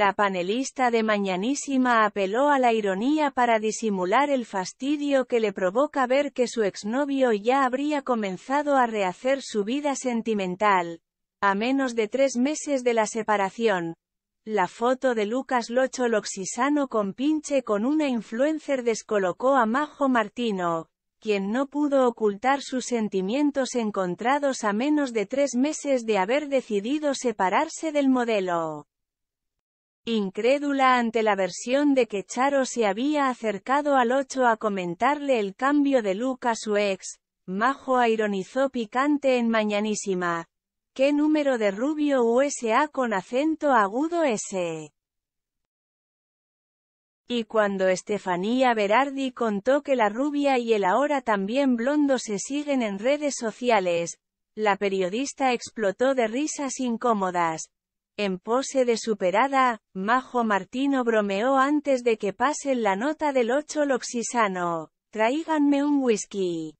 La panelista de Mañanísima apeló a la ironía para disimular el fastidio que le provoca ver que su exnovio ya habría comenzado a rehacer su vida sentimental, a menos de tres meses de la separación. La foto de Lucas Locho Loxisano con pinche con una influencer descolocó a Majo Martino, quien no pudo ocultar sus sentimientos encontrados a menos de tres meses de haber decidido separarse del modelo incrédula ante la versión de que Charo se había acercado al 8 a comentarle el cambio de look a su ex, Majo ironizó picante en Mañanísima. ¿Qué número de rubio USA con acento agudo ese? Y cuando Estefanía Berardi contó que la rubia y el ahora también blondo se siguen en redes sociales, la periodista explotó de risas incómodas, en pose de superada, Majo Martino bromeó antes de que pasen la nota del 8 loxisano. Tráiganme un whisky.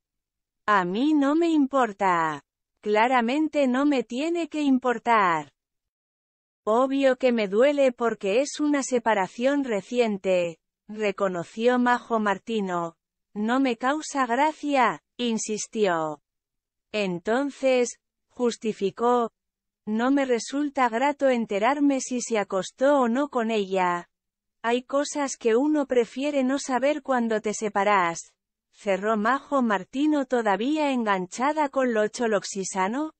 A mí no me importa. Claramente no me tiene que importar. Obvio que me duele porque es una separación reciente, reconoció Majo Martino. No me causa gracia, insistió. Entonces, justificó, no me resulta grato enterarme si se acostó o no con ella. Hay cosas que uno prefiere no saber cuando te separás. Cerró Majo Martino todavía enganchada con lo choloxisano,